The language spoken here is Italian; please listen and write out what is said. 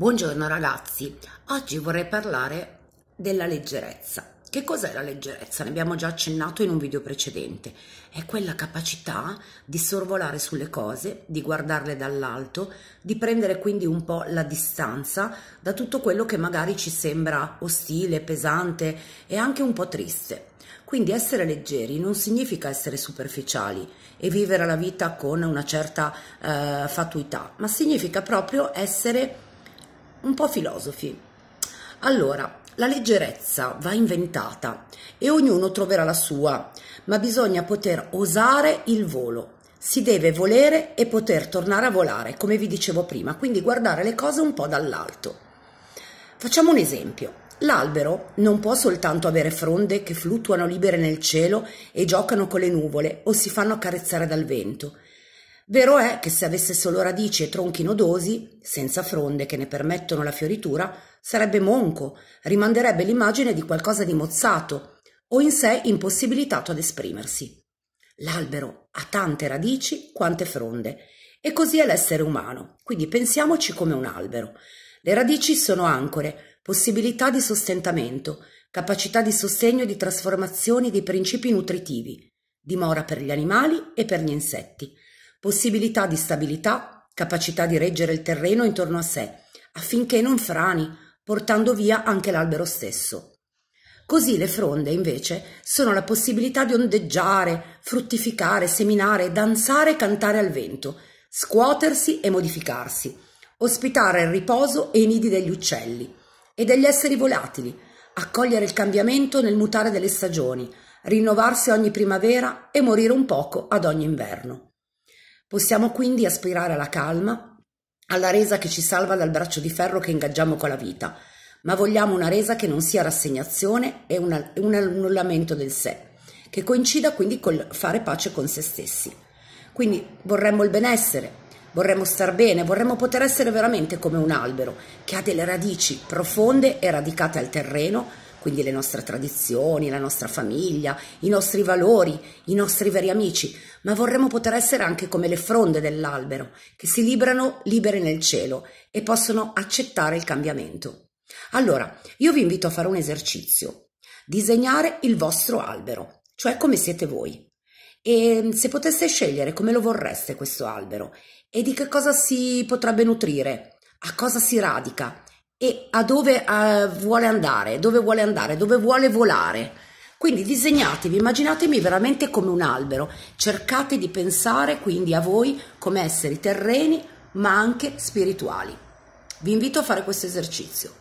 Buongiorno ragazzi, oggi vorrei parlare della leggerezza. Che cos'è la leggerezza? Ne abbiamo già accennato in un video precedente. È quella capacità di sorvolare sulle cose, di guardarle dall'alto, di prendere quindi un po' la distanza da tutto quello che magari ci sembra ostile, pesante e anche un po' triste. Quindi essere leggeri non significa essere superficiali e vivere la vita con una certa eh, fatuità, ma significa proprio essere un po' filosofi. Allora, la leggerezza va inventata e ognuno troverà la sua, ma bisogna poter osare il volo. Si deve volere e poter tornare a volare, come vi dicevo prima, quindi guardare le cose un po' dall'alto. Facciamo un esempio. L'albero non può soltanto avere fronde che fluttuano libere nel cielo e giocano con le nuvole o si fanno accarezzare dal vento. Vero è che se avesse solo radici e tronchi nodosi, senza fronde che ne permettono la fioritura, sarebbe monco, rimanderebbe l'immagine di qualcosa di mozzato o in sé impossibilitato ad esprimersi. L'albero ha tante radici quante fronde e così è l'essere umano, quindi pensiamoci come un albero. Le radici sono ancore, possibilità di sostentamento, capacità di sostegno e di trasformazione dei principi nutritivi, dimora per gli animali e per gli insetti possibilità di stabilità, capacità di reggere il terreno intorno a sé, affinché non frani, portando via anche l'albero stesso. Così le fronde, invece, sono la possibilità di ondeggiare, fruttificare, seminare, danzare e cantare al vento, scuotersi e modificarsi, ospitare il riposo e i nidi degli uccelli e degli esseri volatili, accogliere il cambiamento nel mutare delle stagioni, rinnovarsi ogni primavera e morire un poco ad ogni inverno. Possiamo quindi aspirare alla calma, alla resa che ci salva dal braccio di ferro che ingaggiamo con la vita, ma vogliamo una resa che non sia rassegnazione e una, un annullamento del sé, che coincida quindi col fare pace con se stessi. Quindi vorremmo il benessere, vorremmo star bene, vorremmo poter essere veramente come un albero che ha delle radici profonde e radicate al terreno, quindi le nostre tradizioni, la nostra famiglia, i nostri valori, i nostri veri amici, ma vorremmo poter essere anche come le fronde dell'albero, che si librano libere nel cielo e possono accettare il cambiamento. Allora, io vi invito a fare un esercizio, disegnare il vostro albero, cioè come siete voi. E mm, se poteste scegliere come lo vorreste questo albero e di che cosa si potrebbe nutrire, a cosa si radica, e a dove uh, vuole andare, dove vuole andare, dove vuole volare. Quindi disegnatevi, immaginatevi veramente come un albero, cercate di pensare quindi a voi come esseri terreni ma anche spirituali. Vi invito a fare questo esercizio.